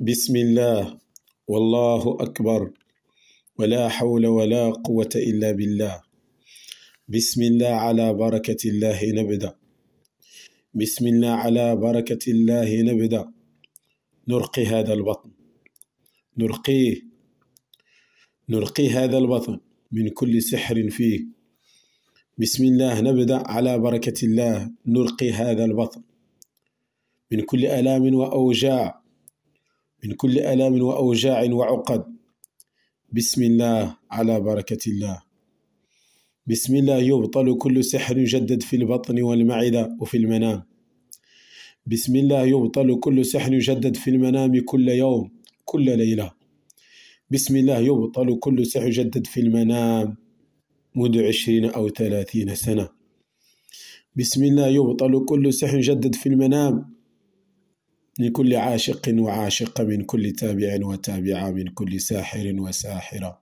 بسم الله والله أكبر ولا حول ولا قوة إلا بالله بسم الله على بركة الله نبدأ بسم الله على بركة الله نبدأ نرقي هذا البطن نرقيه نرقي هذا البطن من كل سحر فيه بسم الله نبدأ على بركة الله نرقي هذا البطن من كل آلام وأوجاع من كل آلام وأوجاع وعقد بسم الله على بركة الله بسم الله يبطل كل سحر يجدد في البطن والمعدة وفي المنام بسم الله يبطل كل سحر يجدد في المنام كل يوم كل ليلة بسم الله يبطل كل سحر يجدد في المنام منذ عشرين أو ثلاثين سنة بسم الله يبطل كل سحر يجدد في المنام لكل عاشق وعاشقة من كل تابع وتابعة من كل ساحر وساحرة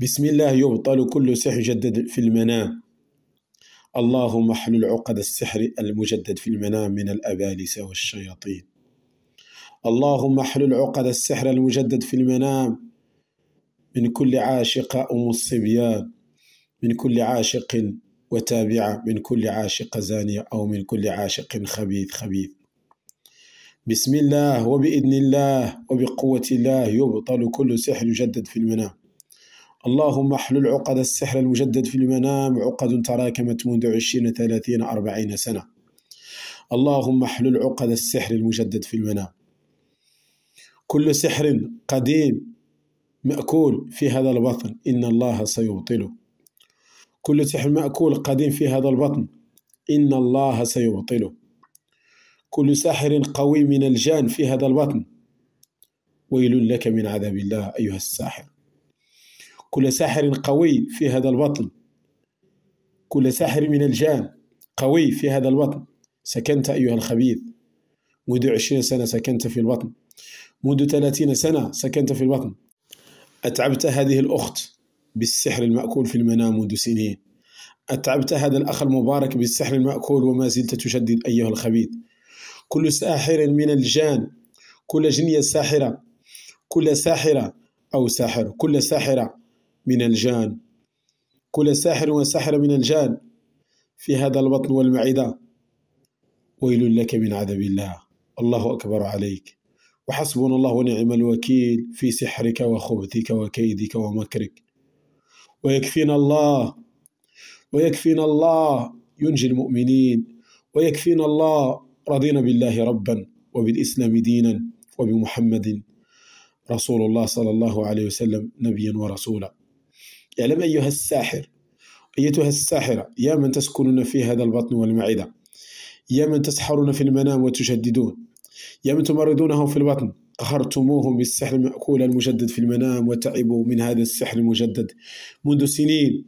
بسم الله يبطل كل سحر جدد في المنام اللهم احلل عقد السحر المجدد في المنام من الأبالسة والشياطين اللهم احلل عقد السحر المجدد في المنام من كل عاشقة أم الصبيان من كل عاشق وتابعة من كل عاشق زانية أو من كل عاشق خبيث خبيث بسم الله وبإذن الله وبقوة الله يبطل كل سحر يجدد في المنام اللهم احلل عقد السحر المجدد في المنام عقد تراكمت منذ عشرين ثلاثين أربعين سنة اللهم احلل عقد السحر المجدد في المنام كل سحر قديم مأكول في هذا البطن إن الله سيبطله كل سحر مأكول قديم في هذا البطن إن الله سيبطله كل ساحر قوي من الجان في هذا الوطن ويل لك من عذاب الله أيها الساحر كل ساحر قوي في هذا الوطن كل ساحر من الجان قوي في هذا الوطن سكنت أيها الخبيث منذ عشرين سنة سكنت في الوطن منذ ثلاثين سنة سكنت في الوطن أتعبت هذه الأخت بالسحر المأكول في المنام منذ سنين أتعبت هذا الأخ المبارك بالسحر المأكول وما زلت تشدد أيها الخبيث كل ساحر من الجان كل جنية ساحرة كل ساحرة أو ساحر كل ساحرة من الجان كل ساحر وساحرة من الجان في هذا البطن والمعدة ويل لك من عذاب الله الله أكبر عليك وحسبنا الله ونعم الوكيل في سحرك وخبثك وكيدك ومكرك ويكفينا الله ويكفينا الله ينجي المؤمنين ويكفينا الله رضينا بالله ربا وبالإسلام دينا وبمحمد رسول الله صلى الله عليه وسلم نبيا ورسولا اعلم أيها الساحر أيتها الساحرة يا من تسكنون في هذا البطن والمعدة يا من تسحرون في المنام وتشددون يا من تمرضونهم في البطن قهرتموهم بالسحر المأكول المجدد في المنام وتعبوا من هذا السحر المجدد منذ سنين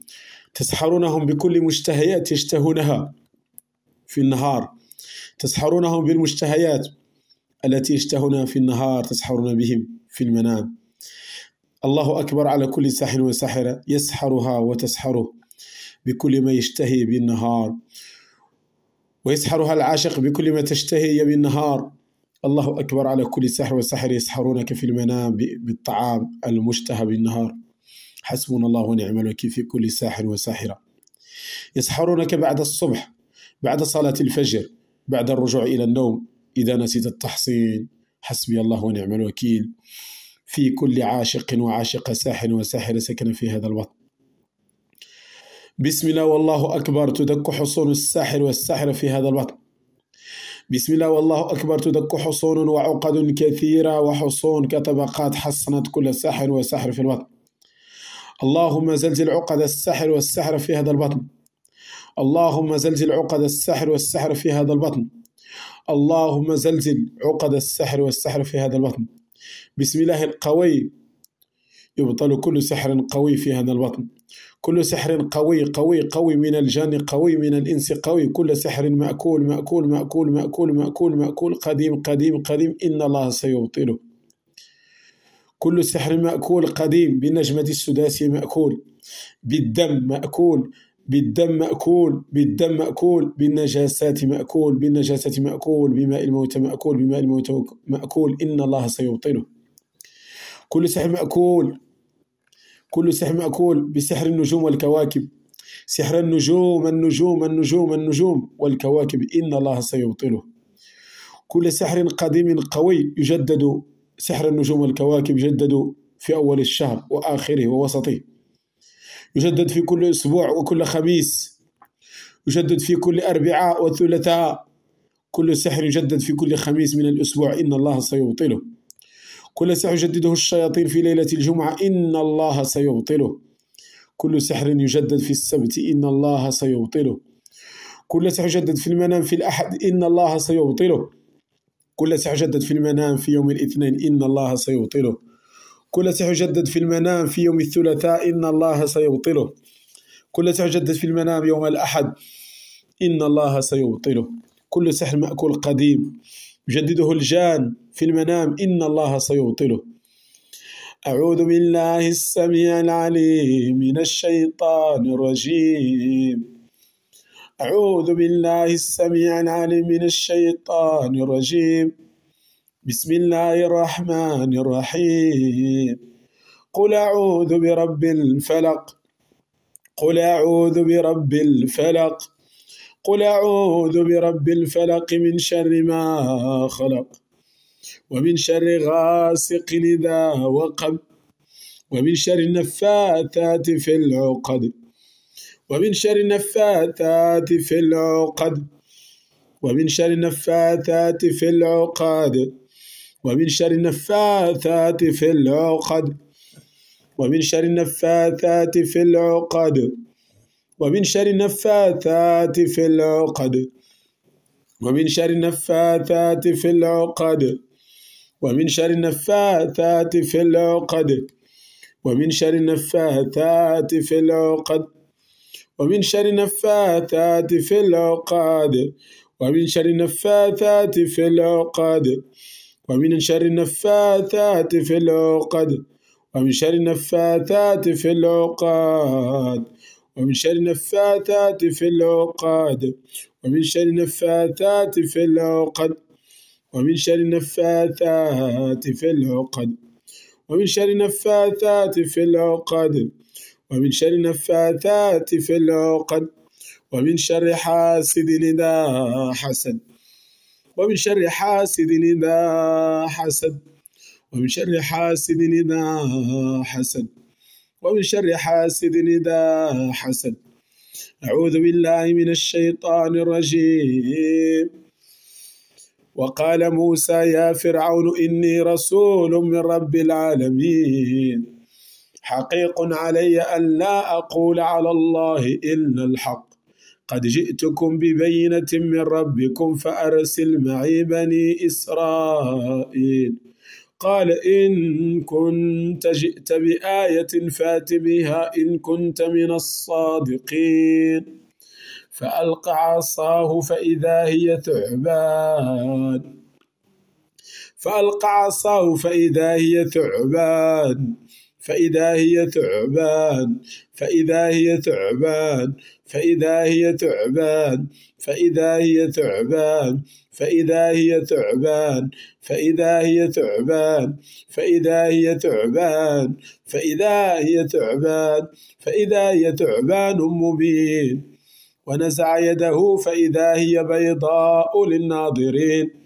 تسحرونهم بكل مشتهيات يشتهونها في النهار تسحرونهم بالمشتهيات التي يشتهون في النهار تسحرون بهم في المنام الله أكبر على كل ساحر وساحرة يسحرها وتسحره بكل ما يشتهي بالنهار ويسحرها العاشق بكل ما تشتهي بالنهار الله أكبر على كل ساحر وساحر يسحرونك في المنام بالطعام المشتهى بالنهار حسبنا الله ونعم الوكيل في كل ساحر وساحرة يسحرونك بعد الصبح بعد صلاة الفجر بعد الرجوع إلى النوم إذا نسيت التحصين حسبي الله ونعم الوكيل في كل عاشق وعاشقة ساحر وساحرة سكن في هذا الوطن بسم الله والله أكبر تدك حصون الساحر والساحرة في هذا الوطن بسم الله والله أكبر تدك حصون وعقد كثيرة وحصون كطبقات حصنت كل ساحر وساحر في الوطن اللهم زلزل عقد الساحر والساحرة في هذا الوطن اللهم زلزل عقد السحر والسحر في هذا البطن اللهم زلزل عقد السحر والسحر في هذا البطن بسم الله القوي يبطل كل سحر قوي في هذا البطن كل سحر قوي قوي قوي من الجن قوي من الإنس قوي كل سحر مأكول مأكول مأكول مأكول مأكول مأكول قديم قديم قديم إن الله سيبطله كل سحر مأكول قديم بالنجمة السداسي مأكول بالدم مأكول بالدم مأكول بالدم مأكول بالنجاسات مأكول بالنجاسات مأكول بماء الموت مأكول بماء الموت مأكول إن الله سيبطله كل سحر مأكول كل سحر مأكول بسحر النجوم والكواكب سحر النجوم النجوم النجوم النجوم والكواكب إن الله سيبطله كل سحر قديم قوي يجدد سحر النجوم والكواكب يجدد في أول الشهر وآخره ووسطه يجدد في كل أسبوع وكل خميس يجدد في كل أربعاء وثلاثاء كل سحر يجدد في كل خميس من الأسبوع إن الله سيبطله كل سحر يجدده الشياطين في ليلة الجمعة إن الله سيبطله كل سحر يجدد في السبت إن الله سيبطله كل سحر يجدد في المنام في الأحد إن الله سيبطله كل سحر يجدد في المنام في يوم الاثنين إن الله سيبطله كل سيجدد في المنام في يوم الثلاثاء إن الله سيبطله كل سيجدد في المنام يوم الأحد إن الله سيبطله كل سحر مأكول قديم يجدده الجان في المنام إن الله سيبطله أعوذ بالله السميع العليم من الشيطان الرجيم أعوذ بالله السميع العليم من الشيطان الرجيم بسم الله الرحمن الرحيم قل أعوذ برب الفلق قل أعوذ برب الفلق قل أعوذ برب الفلق من شر ما خلق ومن شر غاسق إذا وقب ومن شر النفاثات في العقد ومن شر النفاثات في العقد ومن شر النفاثات في العقد ومن شر النفاثات في العقد ومن شر النفاثات في العقد ومن شر النفاثات في العقد ومن شر النفاثات في العقد ومن شر النفاثات في العقد ومن شر النفاثات في العقد ومن شر النفاثات في العقد ومن شر النفاثات في العقد ومن شر النفاثات في العقد ومن شر النفاثات في العقد ومن شر النفاثات في العقد ومن شر النفاثات في العقد ومن شر النفاثات في العقد ومن شر النفاثات في العقد ومن شر النفاثات في العقد ومن شر حاسد إذا حسد ومن شر حاسد إذا حسد ومن شر حاسد إذا حسد ومن شر حاسد إذا حسد أعوذ بالله من الشيطان الرجيم وقال موسى يا فرعون إني رسول من رب العالمين حقيق علي أن لا أقول على الله إلا الحق قد جئتكم ببينة من ربكم فأرسل معي بني إسرائيل قال إن كنت جئت بآية فات بها إن كنت من الصادقين فألقى عصاه فإذا هي ثعبان فألقى عصاه فإذا هي ثعبان فإذا هي ثعبان فإذا هي ثعبان فإذا هي ثعبان فإذا هي ثعبان فإذا هي ثعبان فإذا هي ثعبان فإذا هي ثعبان فإذا هي ثعبان فإذا هي تعبان مبين ونزع يده فإذا هي بيضاء للناظرين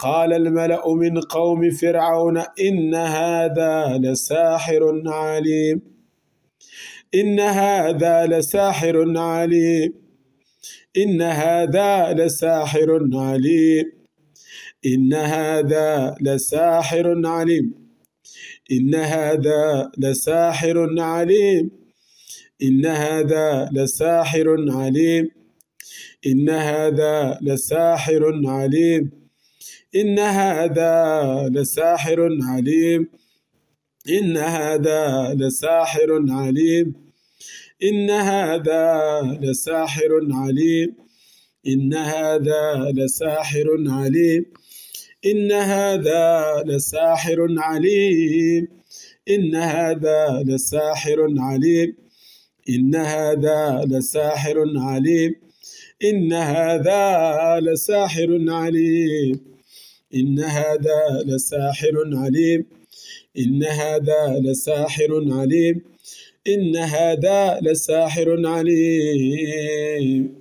قال الملأ من قوم فرعون إن هذا لساحر عليم إن هذا لساحر عليم إن هذا لساحر عليم إن هذا لساحر عليم إن هذا لساحر عليم إن هذا لساحر عليم إن هذا لساحر عليم إن هذا لساحر عليم إن هذا لساحر عليم إن هذا لساحر عليم إن هذا لساحر عليم إن هذا لساحر عليم إن هذا لساحر عليم إن هذا لساحر عليم إن هذا لساحر عليم إن هذا لساحر عليم إن هذا لساحر عليم إن هذا لساحر عليم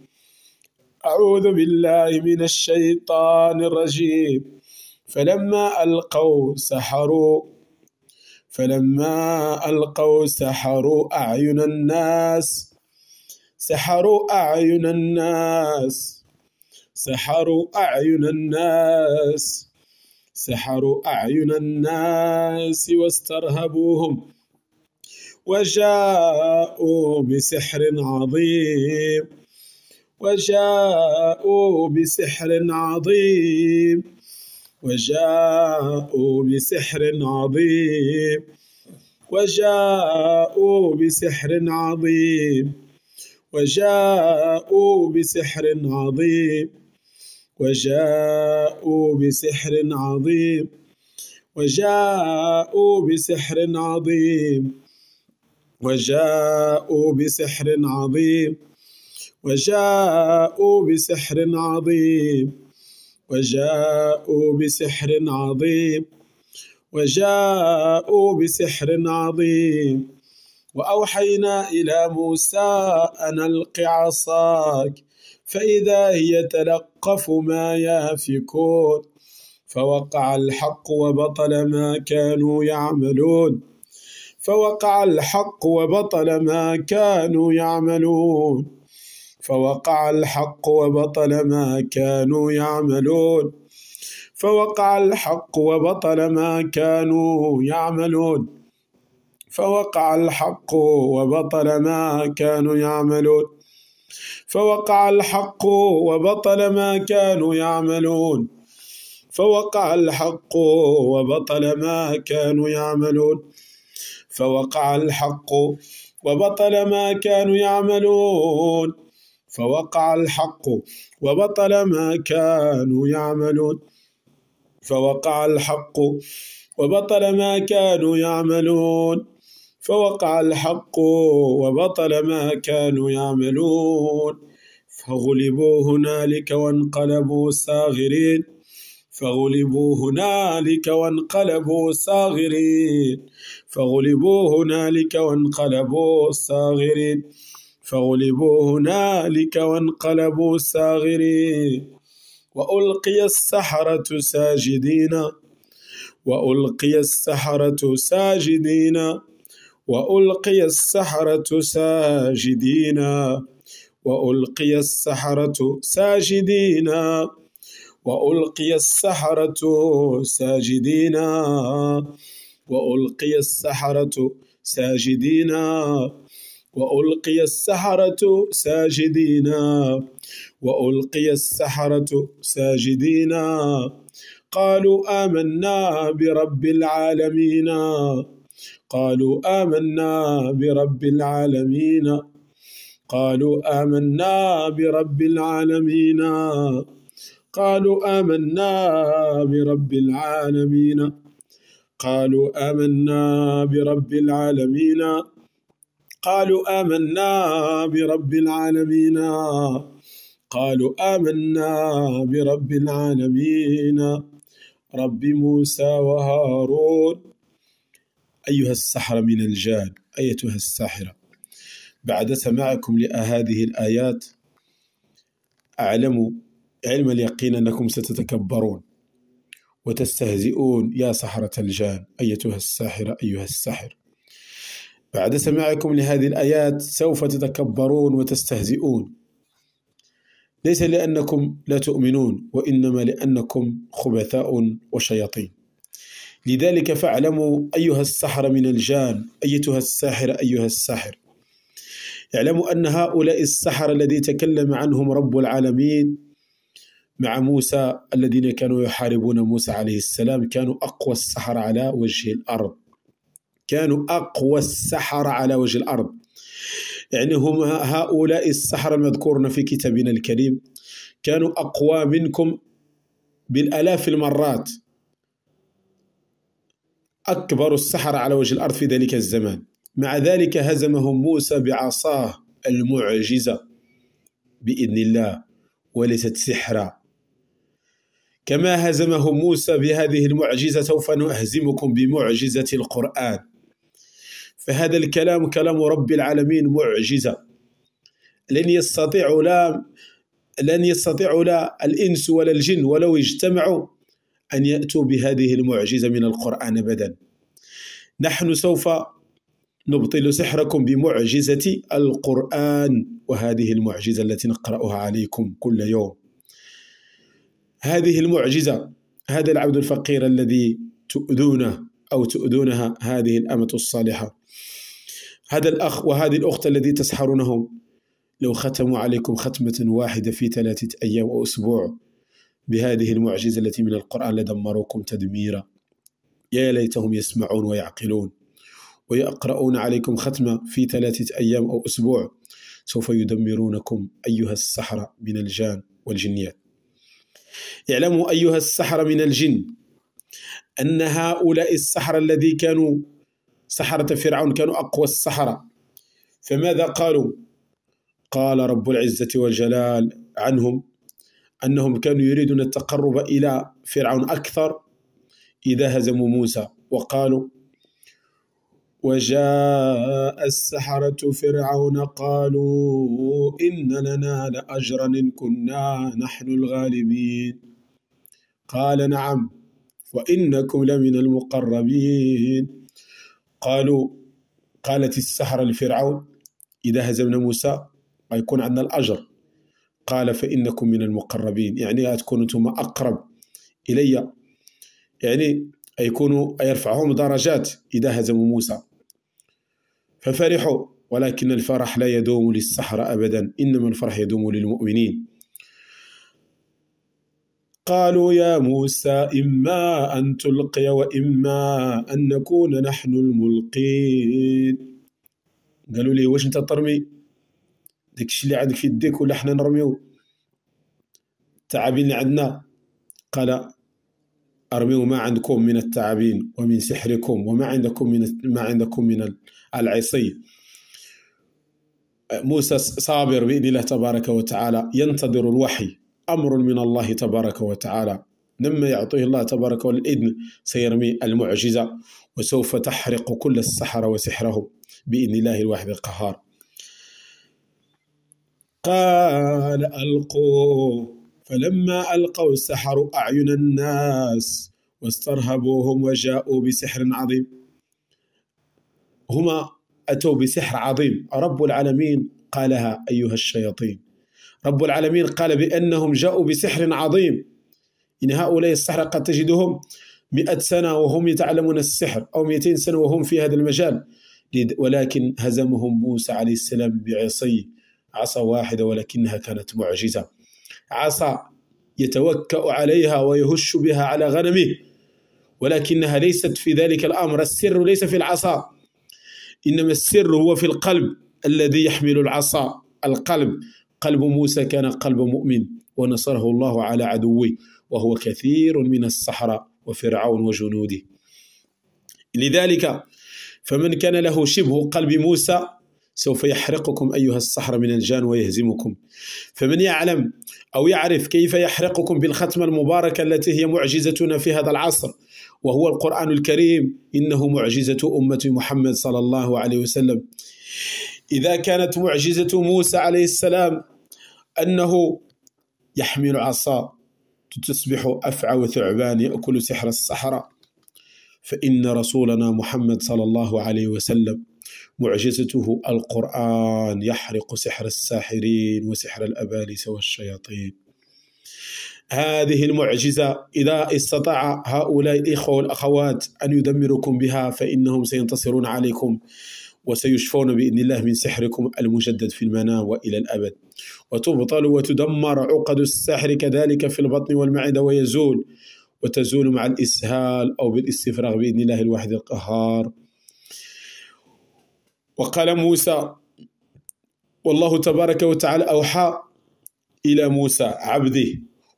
أعوذ بالله من الشيطان الرجيم فلما ألقوا سحروا فلما ألقوا سحروا أعين الناس سحروا أعين الناس سحروا أعين الناس سحروا أعين الناس واسترهبوهم وجاءوا بسحر عظيم وجاءوا بسحر عظيم وجاءوا بسحر عظيم وجاءوا بسحر عظيم وجاءوا بسحر عظيم وجاءوا بسحر عظيم وجاءوا بسحر عظيم وجاءوا بسحر عظيم وجاءوا بسحر عظيم وجاءوا بسحر عظيم وجاءوا بسحر عظيم وأوحينا إلى موسى أن ألق عصاك فإذا هي تلقف ما يافكون فوقع الحق وبطل ما كانوا يعملون فوقع الحق وبطل ما كانوا يعملون فوقع الحق وبطل ما كانوا يعملون فوقع الحق وبطل ما كانوا يعملون فوقع الحق وبطل ما كانوا يعملون فوقع الحق وبطل ما كانوا يعملون فوقع الحق وبطل ما كانوا يعملون فوقع الحق وبطل ما كانوا يعملون فوقع الحق وبطل ما كانوا يعملون فوقع الحق وبطل ما كانوا يعملون فوقع الحق وبطل ما كانوا يعملون فغلبوا هنالك وانقلبوا صاغرين فغلبوا هنالك وانقلبوا صاغرين فغلبوا هنالك وانقلبوا صاغرين فغلبوا هنالك وانقلبوا صاغرين وألقي السحرة ساجدين وألقي السحرة ساجدين وألقي السحرة ساجدين وألقي السحرة ساجدين وألقي السحرة ساجدين وألقي السحرة ساجدين وألقي السحرة ساجدين وألقي السحرة ساجدين قالوا آمنا برب العالمين قالوا آمنا برب العالمين قالوا آمنا برب العالمين قالوا آمنا برب العالمين قالوا آمنا برب العالمين قالوا آمنا برب العالمين قالوا آمنا برب العالمين رب موسى وهارون أيها السحرة من الجان أيتها الساحرة بعد سماعكم لهذه الآيات أعلم علم اليقين أنكم ستتكبرون وتستهزئون يا سحرة الجان أيتها الساحرة أيها الساحر بعد سماعكم لهذه الآيات سوف تتكبرون وتستهزئون ليس لأنكم لا تؤمنون وإنما لأنكم خبثاء وشياطين لذلك فاعلموا أيها السحر من الجان أيتها الساحر أيها الساحر اعلموا أن هؤلاء السحر الذي تكلم عنهم رب العالمين مع موسى الذين كانوا يحاربون موسى عليه السلام كانوا أقوى السحر على وجه الأرض كانوا أقوى السحر على وجه الأرض يعني هم هؤلاء السحر المذكورون في كتابنا الكريم كانوا أقوى منكم بالآلاف المرات أكبر السحرة على وجه الأرض في ذلك الزمان مع ذلك هزمهم موسى بعصاه المعجزة بإذن الله وليست سحرا كما هزمهم موسى بهذه المعجزة سوف نهزمكم بمعجزة القرآن فهذا الكلام كلام رب العالمين معجزة لن يستطيع لا لن يستطيع لا الإنس ولا الجن ولو اجتمعوا أن يأتوا بهذه المعجزة من القرآن أبدا نحن سوف نبطل سحركم بمعجزة القرآن وهذه المعجزة التي نقرأها عليكم كل يوم هذه المعجزة هذا العبد الفقير الذي تؤذونه أو تؤذونها هذه الأمة الصالحة هذا الأخ وهذه الأخت الذي تسحرونهم لو ختموا عليكم ختمة واحدة في ثلاثة أيام أو أسبوع بهذه المعجزة التي من القرآن لدمروكم تدميرا يا ليتهم يسمعون ويعقلون ويقرؤون عليكم ختمة في ثلاثة أيام أو أسبوع سوف يدمرونكم أيها السحرة من الجان والجنيات اعلموا أيها السحرة من الجن أن هؤلاء السحرة الذي كانوا سحرة فرعون كانوا أقوى السحرة فماذا قالوا؟ قال رب العزة والجلال عنهم أنهم كانوا يريدون التقرب إلى فرعون أكثر إذا هزموا موسى وقالوا وجاء السحرة فرعون قالوا إن لنا لأجرا إن كنا نحن الغالبين قال نعم وإنكم لمن المقربين قالوا قالت السحرة لفرعون إذا هزمنا موسى ما يكون عندنا الأجر قال فإنكم من المقربين يعني تكونوا أنتم أقرب إلي يعني يكونوا يرفعهم درجات إذا هزموا موسى ففرحوا ولكن الفرح لا يدوم للسحرة أبدا إنما الفرح يدوم للمؤمنين قالوا يا موسى إما أن تلقي وإما أن نكون نحن الملقين قالوا لي واش أنت ترمي داكشي اللي عندك في يديك ولا حنا نرميو التعابين اللي عندنا قال أرموا ما عندكم من التعابين ومن سحركم وما عندكم من ما عندكم من العصي موسى صابر بإذن الله تبارك وتعالى ينتظر الوحي أمر من الله تبارك وتعالى لما يعطيه الله تبارك والإذن سيرمي المعجزة وسوف تحرق كل السحرة وسحرهم بإذن الله الواحد القهار قال ألقوا فلما ألقوا سحروا أعين الناس واسترهبوهم وجاءوا بسحر عظيم هما أتوا بسحر عظيم رب العالمين قالها أيها الشياطين رب العالمين قال بأنهم جاءوا بسحر عظيم إن هؤلاء السحرة قد تجدهم مئة سنة وهم يتعلمون السحر أو مئتين سنة وهم في هذا المجال ولكن هزمهم موسى عليه السلام بعصي عصا واحدة ولكنها كانت معجزة عصا يتوكأ عليها ويهش بها على غنمه ولكنها ليست في ذلك الأمر السر ليس في العصا إنما السر هو في القلب الذي يحمل العصا القلب قلب موسى كان قلب مؤمن ونصره الله على عدوه وهو كثير من الصحراء وفرعون وجنوده لذلك فمن كان له شبه قلب موسى سوف يحرقكم أيها الصحر من الجان ويهزمكم فمن يعلم أو يعرف كيف يحرقكم بالختمة المباركة التي هي معجزتنا في هذا العصر وهو القرآن الكريم إنه معجزة أمة محمد صلى الله عليه وسلم إذا كانت معجزة موسى عليه السلام أنه يحمل عصا تصبح أفعى وثعبان يأكل سحر الصحراء فإن رسولنا محمد صلى الله عليه وسلم معجزته القرآن يحرق سحر الساحرين وسحر الأبالسة والشياطين هذه المعجزة إذا استطاع هؤلاء الإخوة والأخوات أن يدمركم بها فإنهم سينتصرون عليكم وسيشفون بإذن الله من سحركم المجدد في المنام وإلى الأبد وتبطل وتدمر عقد السحر كذلك في البطن والمعدة ويزول وتزول مع الإسهال أو بالاستفراغ بإذن الله الواحد القهار وقال موسى والله تبارك وتعالى أوحى إلى موسى عبده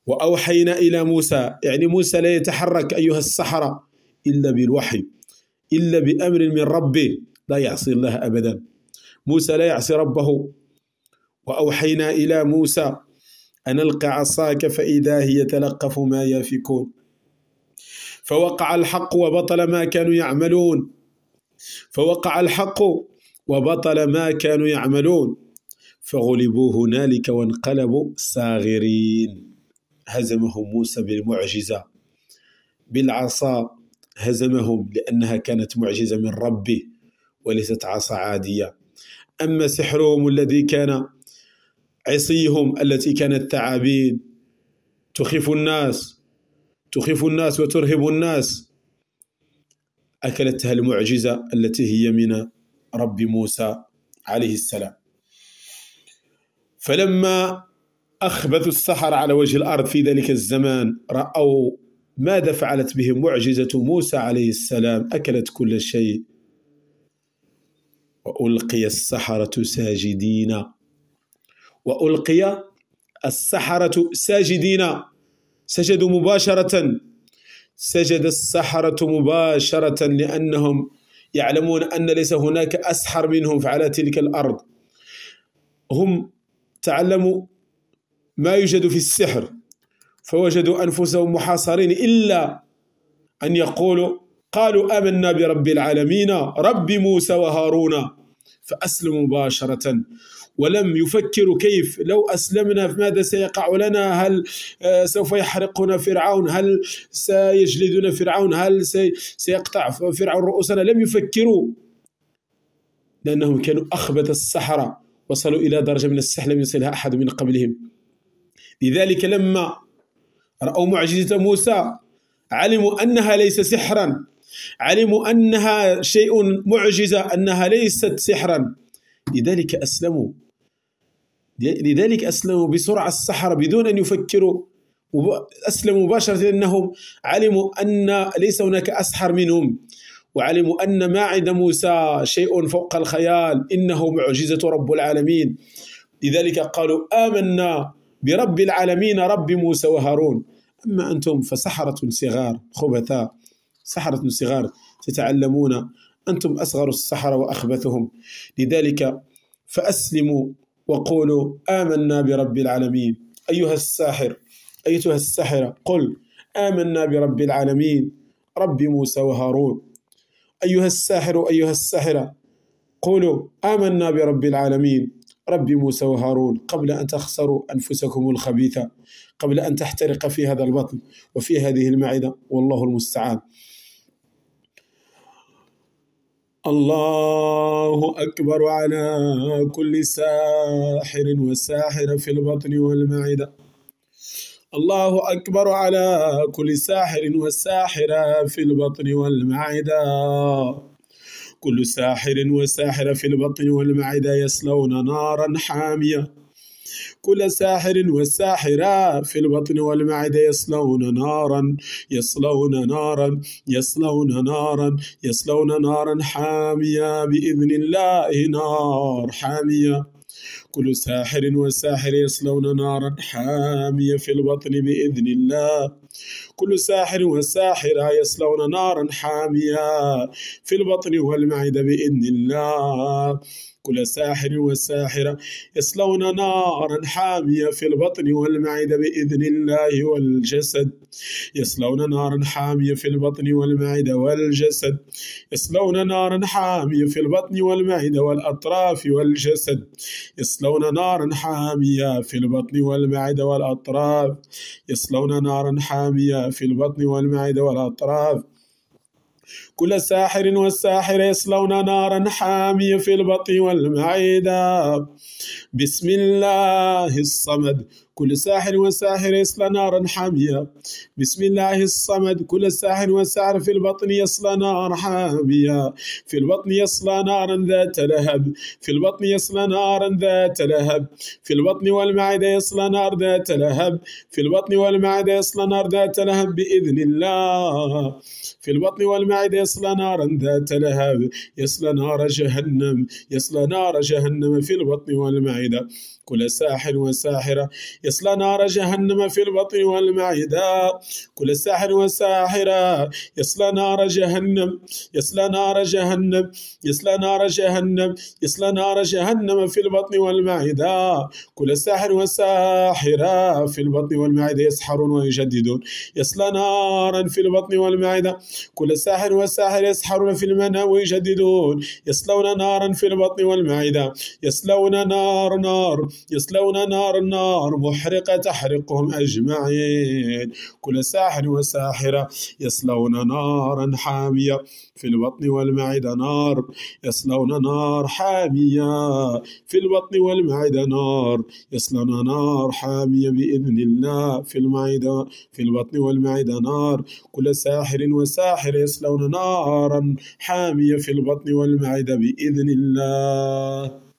وأوحينا إلى موسى يعني موسى لا يتحرك أيها السحرة إلا بالوحي إلا بأمر من ربه لا يعصي الله أبدا موسى لا يعصي ربه وأوحينا إلى موسى أن ألقى عصاك فإذا هي تلقف ما يافكون فوقع الحق وبطل ما كانوا يعملون فوقع الحق وبطل ما كانوا يعملون فغلبوا هنالك وانقلبوا صاغرين هزمهم موسى بالمعجزة بالعصا هزمهم لأنها كانت معجزة من ربه وليست عصا عادية أما سحرهم الذي كان عصيهم التي كانت تعابين تخيف الناس تخيف الناس وترهب الناس أكلتها المعجزة التي هي من رب موسى عليه السلام فلما أخبث السحر على وجه الأرض في ذلك الزمان رأوا ماذا فعلت بهم معجزة موسى عليه السلام أكلت كل شيء وألقي السحرة ساجدين وألقي السحرة ساجدين سجدوا مباشرة سجد السحرة مباشرة لأنهم يعلمون أن ليس هناك أسحر منهم على تلك الأرض هم تعلموا ما يوجد في السحر فوجدوا أنفسهم محاصرين إلا أن يقولوا قالوا آمنا برب العالمين رب موسى وهارون فأسلموا مباشرة ولم يفكروا كيف لو أسلمنا ماذا سيقع لنا هل آه، سوف يحرقنا فرعون هل سيجلدنا فرعون هل سيقطع فرعون رؤوسنا لم يفكروا لأنهم كانوا أخبث السحرة وصلوا إلى درجة من السحر لم يصلها أحد من قبلهم لذلك لما رأوا معجزة موسى علموا أنها ليس سحرا علموا أنها شيء معجزة أنها ليست سحرا لذلك أسلموا لذلك أسلموا بسرعة السحرة بدون أن يفكروا أسلموا مباشرة لأنهم علموا أن ليس هناك أسحر منهم وعلموا أن ما عند موسى شيء فوق الخيال إنه معجزة رب العالمين لذلك قالوا آمنا برب العالمين رب موسى وهارون أما أنتم فسحرة صغار خبثاء سحرة صغار تتعلمون أنتم أصغر السحرة وأخبثهم لذلك فأسلموا وقولوا آمنا برب العالمين أيها الساحر أيتها الساحرة قل آمنا برب العالمين رب موسى وهارون أيها الساحر أيها الساحرة قولوا آمنا برب العالمين رب موسى وهارون قبل أن تخسروا أنفسكم الخبيثة قبل أن تحترق في هذا البطن وفي هذه المعدة والله المستعان الله أكبر على كل ساحر وساحرة في البطن والمعدة الله أكبر على كل ساحر وساحرة في البطن والمعدة كل ساحر وساحرة في البطن والمعدة يسلون نارا حامية كل ساحر والساحرة في البطن والمعدة يصلون نارا يصلون نارا يصلون نارا يصلون نارا حامية بإذن الله نار حامية كل ساحر وساحر يصلون نارا حامية في البطن بإذن الله كل ساحر وساحرة يصلون نارا حامية في البطن والمعدة بإذن الله كل ساحر وساحرة يصلون نارا حامية في البطن والمعدة بإذن الله والجسد يصلون نارا حامية في البطن والمعدة والجسد يصلون نارا حامية في البطن والمعدة والأطراف والجسد يصلون نارا حامية في البطن والمعدة والأطراف يصلون نارا حامية في البطن والمعدة والأطراف كل ساحر والساحر يصلون نارا حامية في البطن والمعدة بسم الله الصمد كل ساحر وساحر يصلى نارا حامية بسم الله الصمد كل ساحر وساحر في البطن يصلى نارا حامية في البطن يصلى نارا ذات لهب في البطن يصلى نارا ذات لهب في البطن والمعدة يصلى نار ذات لهب في البطن والمعدة يصلى نار ذات لهب بإذن الله في البطن والمعدة يصلى نارا ذات لهب يصلى نار جهنم يصلى نار جهنم في البطن والمعدة كل ساحر وساحرة يصلى نار جهنم في البطن والمعدة كل ساحر وساحرة يصلى نار جهنم يصلى نار جهنم يصلى نار جهنم يصلى نار جهنم في البطن والمعدة كل ساحر وساحرة في البطن والمعدة يسحرون ويجددون يصلى نارا في البطن والمعدة كل ساحر وساحر يسحرون في المنى ويجددون يصلون نارا في البطن والمعدة يصلون نار نار يصلون نار النار محرقة تحرقهم أجمعين كل ساحر وساحرة يصلون نارا حامية في البطن والمعدة نار يصلون نار حامية في البطن والمعدة نار يصلون نار حامية بإذن الله في المعدة في البطن والمعدة نار كل ساحر وساحر يصلون نارا حامية في البطن والمعدة بإذن الله